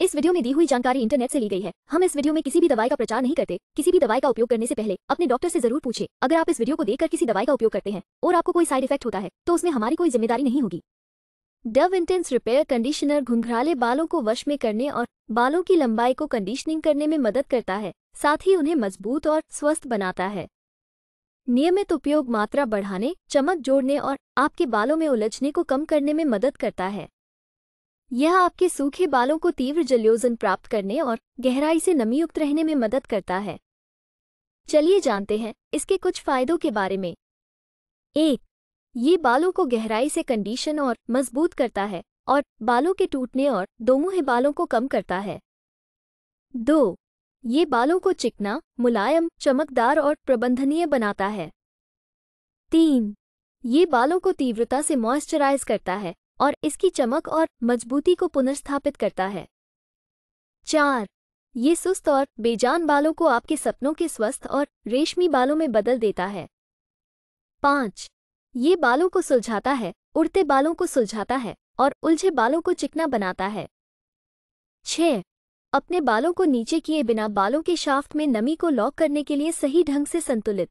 इस वीडियो में दी हुई जानकारी इंटरनेट से ली गई है हम इस वीडियो में किसी भी दवाई का प्रचार नहीं करते किसी भी दवाई का उपयोग करने से पहले अपने डॉक्टर से जरूर पूछे अगर आप इस वीडियो को देखकर किसी दवाई का उपयोग करते हैं और आपको कोई साइड इफेक्ट होता है तो उसमें हमारी कोई जिम्मेदारी नहीं होगी डव इंटेंस रिपेयर कंडीशनर घुंघराले बालों को वश में करने और बालों की लंबाई को कंडीशनिंग करने में मदद करता है साथ ही उन्हें मजबूत और स्वस्थ बनाता है नियमित उपयोग मात्रा बढ़ाने चमक जोड़ने और आपके बालों में उलझने को कम करने में मदद करता है यह आपके सूखे बालों को तीव्र जल्योजन प्राप्त करने और गहराई से नमीयुक्त रहने में मदद करता है चलिए जानते हैं इसके कुछ फायदों के बारे में एक ये बालों को गहराई से कंडीशन और मजबूत करता है और बालों के टूटने और दोमुहे बालों को कम करता है दो ये बालों को चिकना मुलायम चमकदार और प्रबंधनीय बनाता है तीन ये बालों को तीव्रता से मॉइस्चराइज करता है और इसकी चमक और मजबूती को पुनर्स्थापित करता है चार ये सुस्त और बेजान बालों को आपके सपनों के स्वस्थ और रेशमी बालों में बदल देता है पाँच ये बालों को सुलझाता है उड़ते बालों को सुलझाता है और उलझे बालों को चिकना बनाता है छ अपने बालों को नीचे किए बिना बालों के शाफ्ट में नमी को लॉक करने के लिए सही ढंग से संतुलित